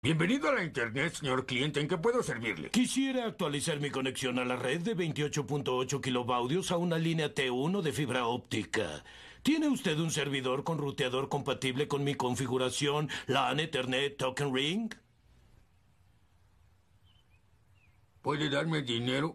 Bienvenido a la Internet, señor cliente. ¿En qué puedo servirle? Quisiera actualizar mi conexión a la red de 28.8 kilovaudios a una línea T1 de fibra óptica. ¿Tiene usted un servidor con ruteador compatible con mi configuración LAN Ethernet Token Ring? ¿Puede darme dinero?